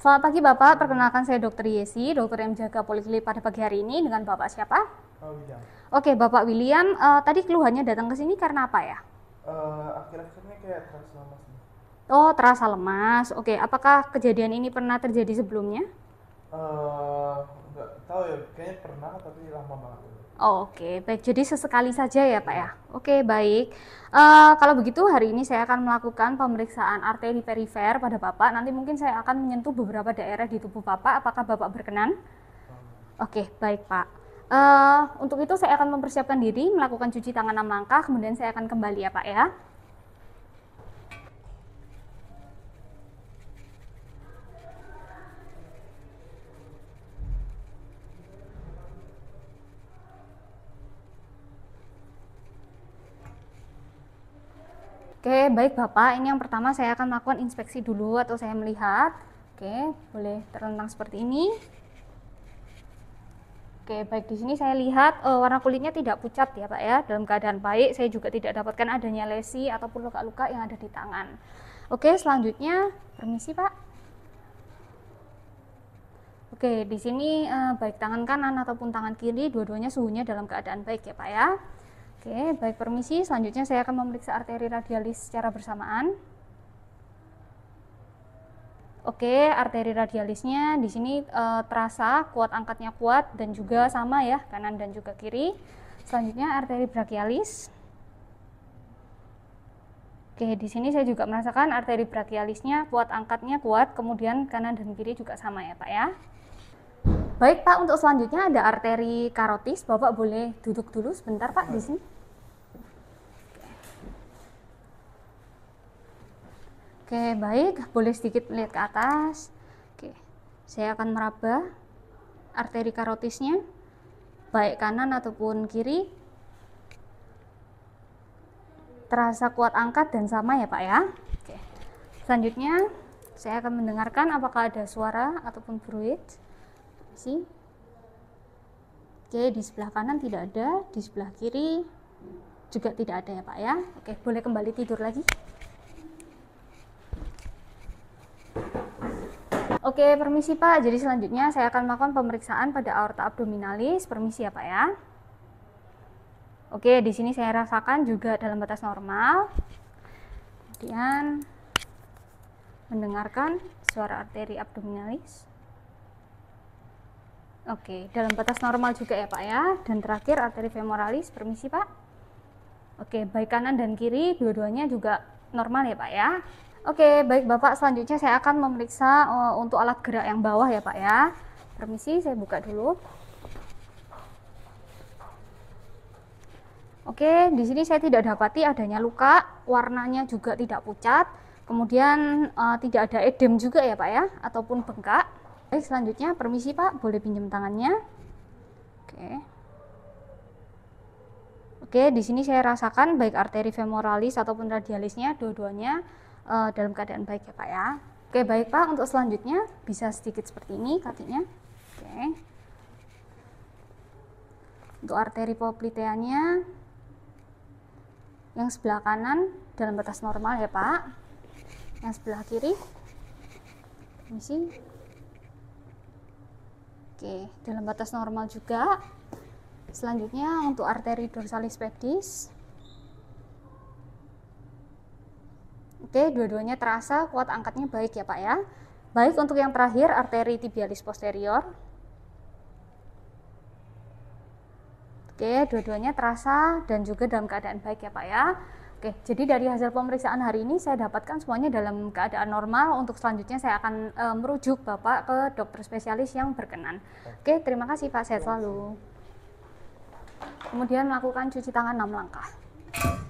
Selamat pagi Bapak, perkenalkan saya Dr. Yesi, dokter yang menjaga poliklinik pada pagi hari ini dengan Bapak siapa? Oh, William. Oke, Bapak William, uh, tadi keluhannya datang ke sini karena apa ya? akhir eh, akhir ini kayak terasa lemas. Oh, terasa lemas. Oke, apakah kejadian ini pernah terjadi sebelumnya? Uh, eh, enggak tahu ya, kayaknya pernah tapi lama banget. Oke, baik. Jadi sesekali saja ya Pak ya. Oke, baik. Uh, kalau begitu hari ini saya akan melakukan pemeriksaan arteri perifer pada Bapak. Nanti mungkin saya akan menyentuh beberapa daerah di tubuh Bapak. Apakah Bapak berkenan? Oke, baik Pak. Uh, untuk itu saya akan mempersiapkan diri, melakukan cuci tangan 6 langkah, kemudian saya akan kembali ya Pak ya. Oke, baik Bapak. Ini yang pertama saya akan melakukan inspeksi dulu atau saya melihat. Oke, boleh terlentang seperti ini. Oke, baik di sini saya lihat uh, warna kulitnya tidak pucat ya Pak ya. Dalam keadaan baik, saya juga tidak dapatkan adanya lesi ataupun luka-luka yang ada di tangan. Oke, selanjutnya permisi Pak. Oke, di sini uh, baik tangan kanan ataupun tangan kiri dua-duanya suhunya dalam keadaan baik ya Pak ya. Oke, baik permisi. Selanjutnya saya akan memeriksa arteri radialis secara bersamaan. Oke, arteri radialisnya di sini e, terasa kuat angkatnya kuat dan juga sama ya, kanan dan juga kiri. Selanjutnya arteri brachialis. Oke, di sini saya juga merasakan arteri brachialisnya kuat angkatnya kuat, kemudian kanan dan kiri juga sama ya, Pak ya. Baik Pak, untuk selanjutnya ada arteri karotis. Bapak boleh duduk dulu sebentar Pak di sini. Oke, baik. Boleh sedikit melihat ke atas. Oke, saya akan meraba arteri karotisnya, baik kanan ataupun kiri. Terasa kuat angkat dan sama ya Pak ya. Oke. Selanjutnya, saya akan mendengarkan apakah ada suara ataupun bruit oke di sebelah kanan tidak ada di sebelah kiri juga tidak ada ya Pak ya oke boleh kembali tidur lagi Oke, permisi Pak. Jadi selanjutnya saya akan melakukan pemeriksaan pada aorta abdominalis. Permisi ya Pak ya. Oke, di sini saya rasakan juga dalam batas normal. Kemudian mendengarkan suara arteri abdominalis. Oke, dalam batas normal juga ya Pak ya. Dan terakhir arteri femoralis, permisi Pak. Oke, baik kanan dan kiri dua-duanya juga normal ya Pak ya. Oke, baik Bapak selanjutnya saya akan memeriksa uh, untuk alat gerak yang bawah ya Pak ya. Permisi, saya buka dulu. Oke, di sini saya tidak dapati adanya luka, warnanya juga tidak pucat, kemudian uh, tidak ada edem juga ya Pak ya, ataupun bengkak. Baik, eh, selanjutnya permisi Pak, boleh pinjam tangannya? Oke. Oke, di sini saya rasakan baik arteri femoralis ataupun radialisnya dua-duanya uh, dalam keadaan baik ya Pak ya. Oke, baik Pak, untuk selanjutnya bisa sedikit seperti ini kakinya. Oke. Untuk arteri popliteanya yang sebelah kanan dalam batas normal ya Pak. Yang sebelah kiri sih. Oke, dalam batas normal juga. Selanjutnya untuk arteri dorsalis pedis. Oke, dua-duanya terasa kuat angkatnya baik ya Pak ya. Baik untuk yang terakhir arteri tibialis posterior. Oke, dua-duanya terasa dan juga dalam keadaan baik ya Pak ya. Oke, jadi dari hasil pemeriksaan hari ini saya dapatkan semuanya dalam keadaan normal. Untuk selanjutnya saya akan e, merujuk Bapak ke dokter spesialis yang berkenan. Oke, terima kasih Pak, sehat selalu. Kemudian lakukan cuci tangan 6 langkah.